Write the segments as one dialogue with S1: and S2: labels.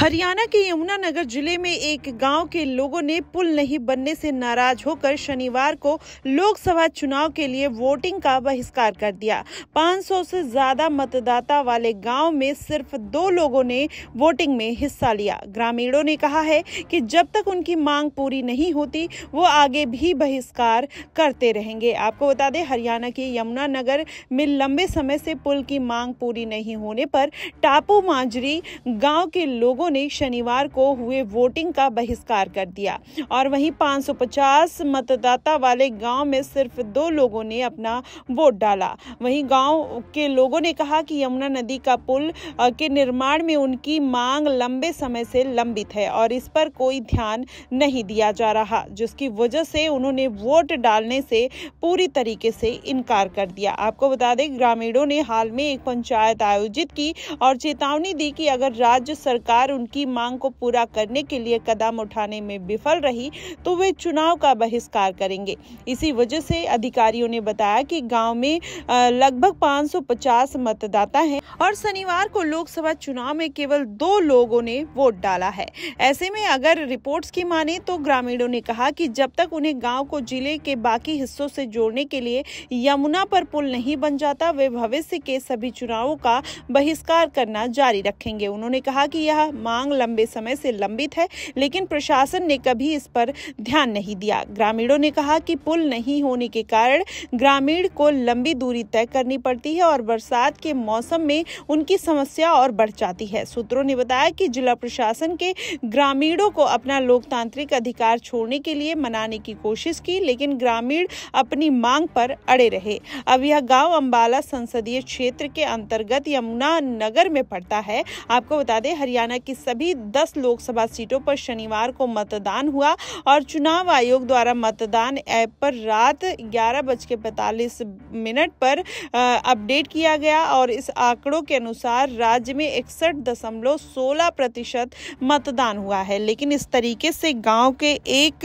S1: हरियाणा के यमुनानगर जिले में एक गांव के लोगों ने पुल नहीं बनने से नाराज होकर शनिवार को लोकसभा चुनाव के लिए वोटिंग का बहिष्कार कर दिया 500 से ज्यादा मतदाता वाले गांव में सिर्फ दो लोगों ने वोटिंग में हिस्सा लिया ग्रामीणों ने कहा है कि जब तक उनकी मांग पूरी नहीं होती वो आगे भी बहिष्कार करते रहेंगे आपको बता दें हरियाणा के यमुनानगर में लंबे समय से पुल की मांग पूरी नहीं होने पर टापू माजरी गाँव के लोगों लोगों ने शनिवार को हुए वोटिंग का बहिष्कार कर दिया और वहीं 550 मतदाता वाले गांव में सिर्फ दो लोगों ने अपना वोट डाला वहीं गांव के लोगों ने कहा कि यमुना नदी का पुल के निर्माण में उनकी मांग लंबे समय से लंबित है और इस पर कोई ध्यान नहीं दिया जा रहा जिसकी वजह से उन्होंने वोट डालने से पूरी तरीके से इनकार कर दिया आपको बता दें ग्रामीणों ने हाल में एक पंचायत आयोजित की और चेतावनी दी कि अगर राज्य सरकार उनकी मांग को पूरा करने के लिए कदम उठाने में विफल रही तो वे चुनाव का बहिष्कार करेंगे इसी वजह से अधिकारियों ने बताया कि गांव में लगभग 550 मतदाता हैं और शनिवार को लोकसभा चुनाव में केवल दो लोगों ने वोट डाला है ऐसे में अगर रिपोर्ट्स की माने तो ग्रामीणों ने कहा कि जब तक उन्हें गांव को जिले के बाकी हिस्सों से जोड़ने के लिए यमुना पर पुल नहीं बन जाता वे भविष्य के सभी चुनावों का बहिष्कार करना जारी रखेंगे उन्होंने कहा कि यह मांग लंबे समय से लंबित है लेकिन प्रशासन ने कभी इस पर ध्यान नहीं दिया ग्रामीणों ने कहा कि पुल नहीं होने के कारण ग्रामीण को लंबी दूरी तय करनी पड़ती है और बरसात के मौसम में उनकी समस्या और बढ़ जाती है सूत्रों ने बताया कि जिला प्रशासन के ग्रामीणों को अपना लोकतांत्रिक अधिकार छोड़ने के लिए मनाने की कोशिश की लेकिन ग्रामीण अपनी मांग पर अड़े रहे अब यह गांव अंबाला संसदीय क्षेत्र के अंतर्गत यमुना नगर में पड़ता है आपको बता दें हरियाणा की की सभी दस लोकसभा सीटों पर शनिवार को मतदान हुआ और चुनाव आयोग द्वारा मतदान ऐप पर रात ग्यारह बज के पैंतालीस मिनट पर अपडेट किया गया और इस आंकड़ों के अनुसार राज्य में इकसठ दशमलव सोलह प्रतिशत मतदान हुआ है लेकिन इस तरीके से गांव के एक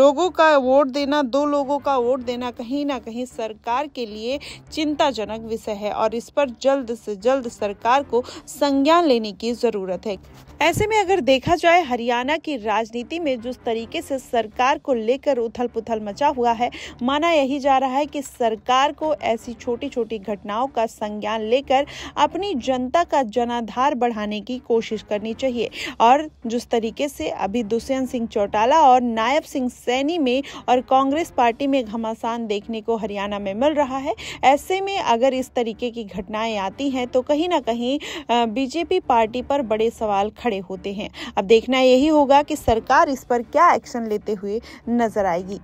S1: लोगों का वोट देना दो लोगों का वोट देना कहीं ना कहीं सरकार के लिए चिंताजनक विषय है और इस पर जल्द से जल्द सरकार को संज्ञान लेने की ज़रूरत है है ऐसे में अगर देखा जाए हरियाणा की राजनीति में जिस तरीके से सरकार को लेकर उथल पुथल मचा हुआ है माना यही जा रहा है कि सरकार को ऐसी छोटी छोटी घटनाओं का संज्ञान लेकर अपनी जनता का जनाधार बढ़ाने की कोशिश करनी चाहिए और जिस तरीके से अभी दुष्यंत सिंह चौटाला और नायब सिंह सैनी में और कांग्रेस पार्टी में घमासान देखने को हरियाणा में मिल रहा है ऐसे में अगर इस तरीके की घटनाएं आती हैं तो कहीं ना कहीं बीजेपी पार्टी पर बड़े सवाल खड़े होते हैं अब देखना यही होगा कि सरकार इस पर क्या एक्शन लेते हुए नजर आएगी